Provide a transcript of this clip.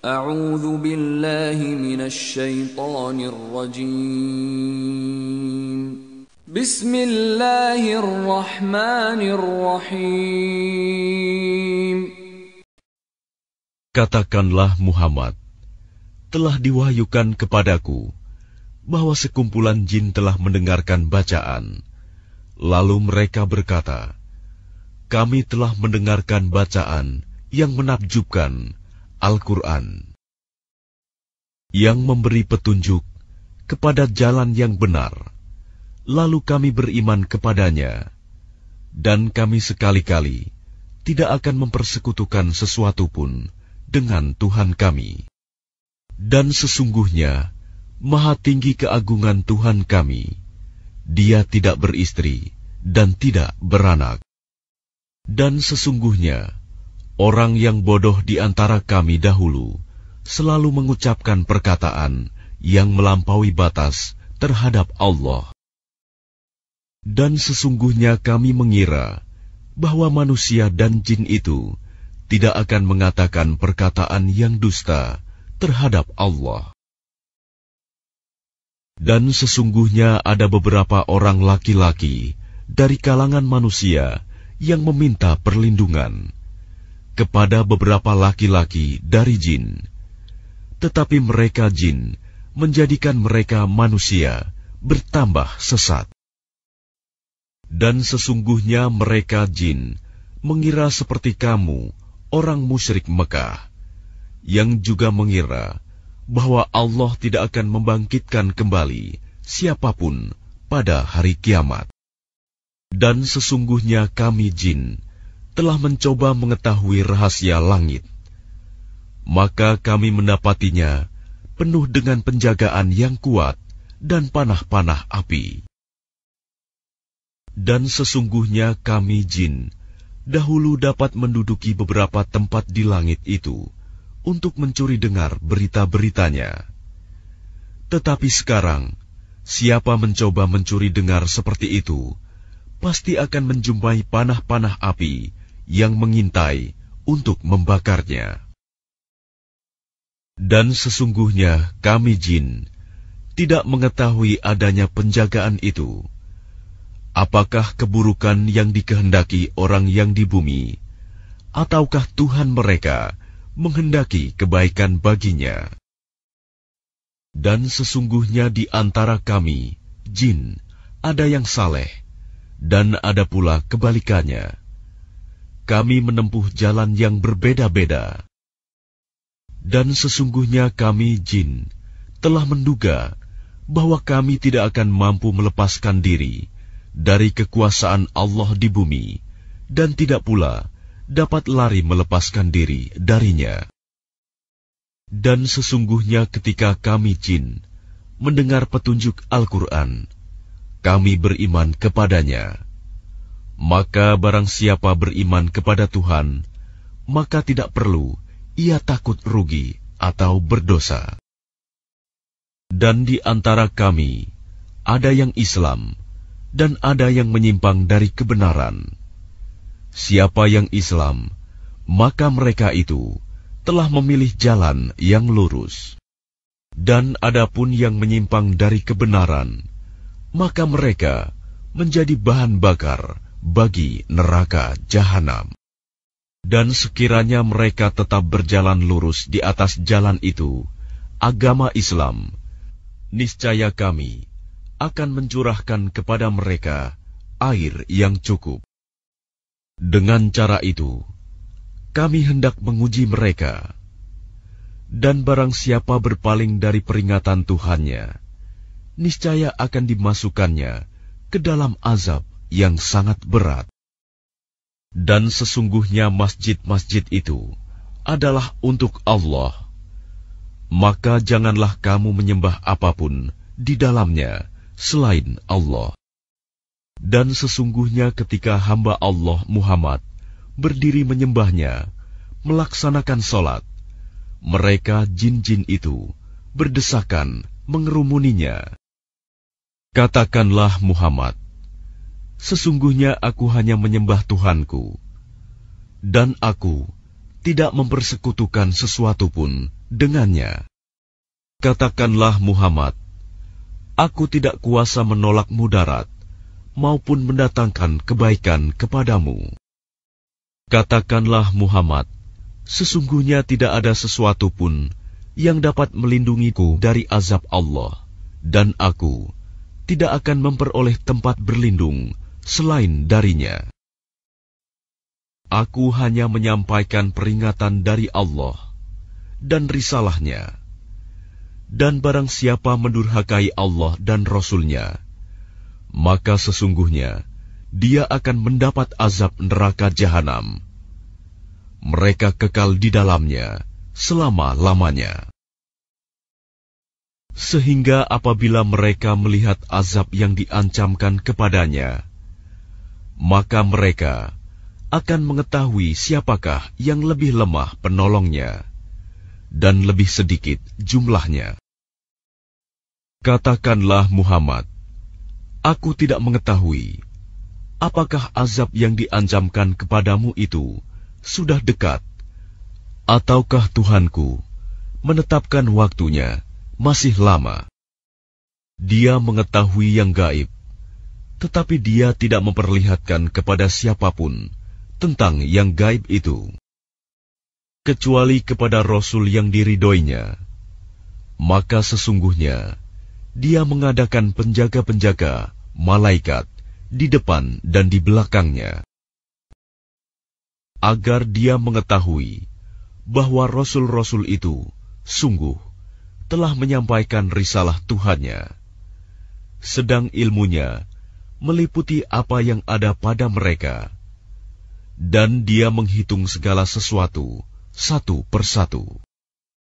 Katakanlah Muhammad, telah diwahyukan kepadaku bahwa sekumpulan jin telah mendengarkan bacaan. Lalu mereka berkata, Kami telah mendengarkan bacaan yang menakjubkan, Al-Quran yang memberi petunjuk kepada jalan yang benar, lalu kami beriman kepadanya, dan kami sekali-kali tidak akan mempersekutukan sesuatu pun dengan Tuhan kami. Dan sesungguhnya, Maha Tinggi keagungan Tuhan kami, Dia tidak beristri dan tidak beranak, dan sesungguhnya Orang yang bodoh di antara kami dahulu selalu mengucapkan perkataan yang melampaui batas terhadap Allah. Dan sesungguhnya kami mengira bahwa manusia dan jin itu tidak akan mengatakan perkataan yang dusta terhadap Allah. Dan sesungguhnya ada beberapa orang laki-laki dari kalangan manusia yang meminta perlindungan kepada beberapa laki-laki dari jin, tetapi mereka jin menjadikan mereka manusia bertambah sesat, dan sesungguhnya mereka jin mengira seperti kamu, orang musyrik Mekah, yang juga mengira bahwa Allah tidak akan membangkitkan kembali siapapun pada hari kiamat, dan sesungguhnya kami jin telah mencoba mengetahui rahasia langit, maka kami mendapatinya penuh dengan penjagaan yang kuat dan panah-panah api. Dan sesungguhnya kami jin dahulu dapat menduduki beberapa tempat di langit itu untuk mencuri dengar berita-beritanya. Tetapi sekarang, siapa mencoba mencuri dengar seperti itu, pasti akan menjumpai panah-panah api yang mengintai untuk membakarnya. Dan sesungguhnya kami jin tidak mengetahui adanya penjagaan itu. Apakah keburukan yang dikehendaki orang yang di bumi, ataukah Tuhan mereka menghendaki kebaikan baginya? Dan sesungguhnya di antara kami, jin, ada yang saleh, dan ada pula kebalikannya kami menempuh jalan yang berbeda-beda. Dan sesungguhnya kami jin telah menduga bahwa kami tidak akan mampu melepaskan diri dari kekuasaan Allah di bumi dan tidak pula dapat lari melepaskan diri darinya. Dan sesungguhnya ketika kami jin mendengar petunjuk Al-Quran, kami beriman kepadanya maka barang siapa beriman kepada Tuhan, maka tidak perlu ia takut rugi atau berdosa. Dan di antara kami, ada yang Islam dan ada yang menyimpang dari kebenaran. Siapa yang Islam, maka mereka itu telah memilih jalan yang lurus. Dan adapun yang menyimpang dari kebenaran, maka mereka menjadi bahan bakar bagi neraka jahanam. Dan sekiranya mereka tetap berjalan lurus di atas jalan itu, agama Islam, niscaya kami akan mencurahkan kepada mereka air yang cukup. Dengan cara itu, kami hendak menguji mereka. Dan barang siapa berpaling dari peringatan Tuhannya, niscaya akan dimasukkannya ke dalam azab yang sangat berat. Dan sesungguhnya masjid-masjid itu adalah untuk Allah. Maka janganlah kamu menyembah apapun di dalamnya selain Allah. Dan sesungguhnya ketika hamba Allah Muhammad berdiri menyembahnya, melaksanakan solat, mereka jin-jin itu berdesakan mengerumuninya. Katakanlah Muhammad, Sesungguhnya aku hanya menyembah Tuhanku, dan aku tidak mempersekutukan sesuatu pun dengannya. Katakanlah Muhammad, aku tidak kuasa menolak mudarat maupun mendatangkan kebaikan kepadamu. Katakanlah Muhammad, sesungguhnya tidak ada sesuatu pun yang dapat melindungiku dari azab Allah, dan aku tidak akan memperoleh tempat berlindung selain darinya. Aku hanya menyampaikan peringatan dari Allah dan risalahnya. Dan barang siapa mendurhakai Allah dan Rasulnya, maka sesungguhnya dia akan mendapat azab neraka jahanam. Mereka kekal di dalamnya selama-lamanya. Sehingga apabila mereka melihat azab yang diancamkan kepadanya, maka mereka akan mengetahui siapakah yang lebih lemah penolongnya dan lebih sedikit jumlahnya. Katakanlah Muhammad, aku tidak mengetahui apakah azab yang diancamkan kepadamu itu sudah dekat ataukah Tuhanku menetapkan waktunya masih lama. Dia mengetahui yang gaib tetapi dia tidak memperlihatkan kepada siapapun tentang yang gaib itu, kecuali kepada rasul yang diridoinya. Maka sesungguhnya dia mengadakan penjaga-penjaga malaikat di depan dan di belakangnya, agar dia mengetahui bahwa rasul-rasul itu sungguh telah menyampaikan risalah Tuhannya, sedang ilmunya meliputi apa yang ada pada mereka, dan Dia menghitung segala sesuatu satu persatu.